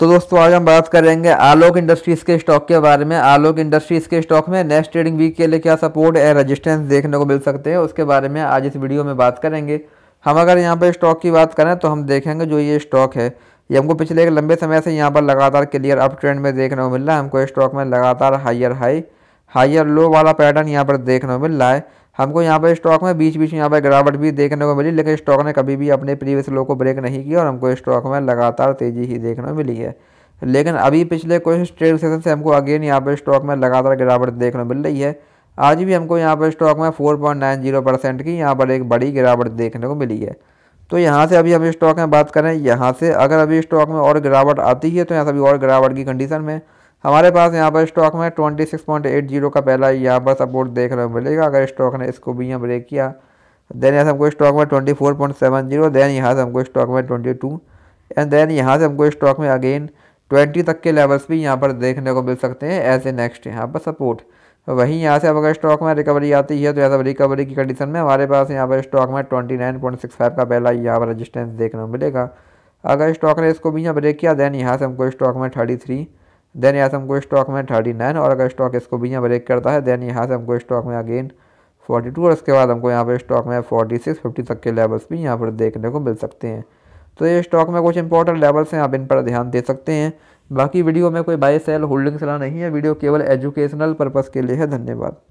तो दोस्तों आज हम बात करेंगे आलोक इंडस्ट्रीज़ के स्टॉक के बारे में आलोक इंडस्ट्रीज़ के स्टॉक में नेक्स्ट ट्रेडिंग वीक के लिए क्या सपोर्ट एंड रेजिस्टेंस देखने को मिल सकते हैं उसके बारे में आज इस वीडियो में बात करेंगे हम अगर यहाँ पर स्टॉक की बात करें तो हम देखेंगे जो ये स्टॉक है ये हमको पिछले एक लंबे समय से यहाँ पर लगातार क्लियर अप ट्रेंड में देखने को मिल रहा है हमको स्टॉक में लगातार हाइयर हाई हाइयर लो वाला पैटर्न यहाँ पर देखने को मिल रहा है हमको यहाँ पर स्टॉक में बीच बीच में यहाँ पर गिरावट भी देखने को मिली लेकिन स्टॉक ने कभी भी अपने प्रीवियस लो को ब्रेक नहीं किया और हमको स्टॉक में लगातार तेज़ी ही देखने को मिली है लेकिन अभी पिछले कुछ ट्रेड सेशन से हमको अगेन यहाँ पर स्टॉक में लगातार गिरावट देखने को मिल रही है आज भी हमको यहाँ पर स्टॉक में फोर परसेंट की यहाँ पर एक बड़ी गिरावट देखने को मिली है तो यहाँ से अभी हम स्टॉक में बात करें यहाँ से अगर अभी स्टॉक में और गिरावट आती है तो यहाँ से अभी और गिरावट की कंडीशन में हमारे पास यहाँ पर स्टॉक में twenty six point eight zero का पहला यहाँ पर सपोर्ट देख रहे मिलेगा अगर स्टॉक ने इसको भी यहाँ ब्रेक किया देन यहाँ से हमको स्टॉक में twenty four point seven zero then यहाँ से हमको स्टॉक में ट्वेंटी टू एंड देन यहाँ से हमको स्टॉक में अगेन ट्वेंटी तक के लेवल्स भी यहाँ पर देखने को मिल सकते हैं एज ए नेक्स्ट यहाँ पर सपोर्ट वहीं यहाँ से अब अगर स्टॉक में रिकवरी आती है तो यहाँ से रिकवरी की कंडीशन में हमारे पास यहाँ पर स्टॉक में twenty nine point six five का पहला यहाँ पर रजिस्टेंस देखने को मिलेगा अगर स्टॉक ने इसको भी यहाँ ब्रेक किया देन यहाँ से हमको स्टॉक में थर्टी थ्री देन यहाँ से हमको स्टॉक में थर्टी नाइन और अगर स्टॉक इसको भी यहाँ ब्रेक करता है देन यहाँ से हमको स्टॉक में अगेन फोर्टी टू और उसके बाद हमको यहाँ पर स्टॉक में फोर्टी सिक्स फिफ्टी तक के लेवल्स भी यहाँ पर देखने को मिल सकते हैं तो ये स्टॉक में कुछ इंपॉर्टेंट लेवल्स हैं आप इन पर ध्यान दे सकते हैं बाकी वीडियो में कोई बाय सेल होल्डिंग सलाह नहीं है वीडियो केवल एजुकेशनल पर्पज़ के लिए है धन्यवाद